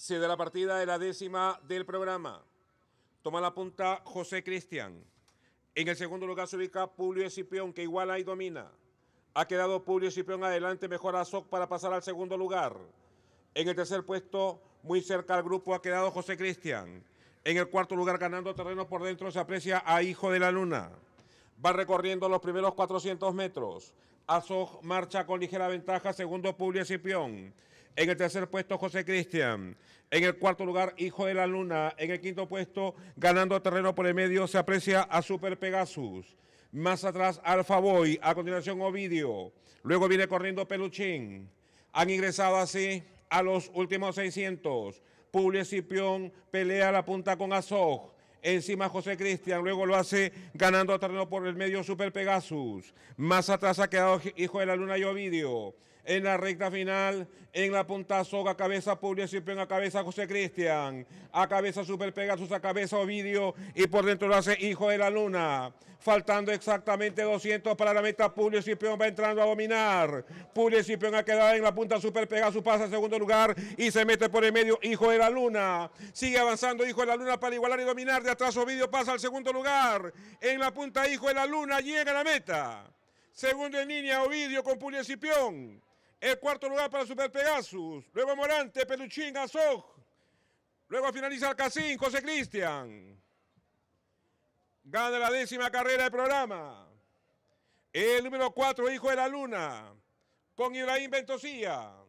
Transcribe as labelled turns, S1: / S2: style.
S1: se da la partida de la décima del programa. Toma la punta José Cristian. En el segundo lugar se ubica Publio Escipión, que iguala y domina. Ha quedado Publio Escipión adelante, mejor a para pasar al segundo lugar. En el tercer puesto, muy cerca al grupo, ha quedado José Cristian. En el cuarto lugar, ganando terreno por dentro, se aprecia a Hijo de la Luna. Va recorriendo los primeros 400 metros. Azog marcha con ligera ventaja, segundo Publio Escipión. En el tercer puesto, José Cristian. En el cuarto lugar, Hijo de la Luna. En el quinto puesto, ganando terreno por el medio, se aprecia a Super Pegasus. Más atrás, Alfa Boy. A continuación, Ovidio. Luego viene corriendo Peluchín. Han ingresado así a los últimos 600. Publio Cipión pelea la punta con Azog. Encima José Cristian, luego lo hace ganando terreno por el medio Super Pegasus. Más atrás ha quedado Hijo de la Luna y Ovidio. En la recta final, en la punta soga, cabeza Publio Ciprión, a cabeza José Cristian, a cabeza Super Pegasus, a cabeza Ovidio y por dentro lo hace Hijo de la Luna. Faltando exactamente 200 para la meta, Publio Ciprión va entrando a dominar. Publio Ciprión ha quedado en la punta, Super Pegasus pasa en segundo lugar y se mete por el medio Hijo de la Luna. Sigue avanzando Hijo de la Luna para igualar y dominar atrás Ovidio pasa al segundo lugar. En la punta Hijo de la Luna llega a la meta. Segundo en línea Ovidio con Pulio El cuarto lugar para Super Pegasus. Luego Morante, Peluchín, Azog. Luego finaliza Alcacín, José Cristian. Gana la décima carrera del programa. El número cuatro Hijo de la Luna, con Ibrahim Bentosía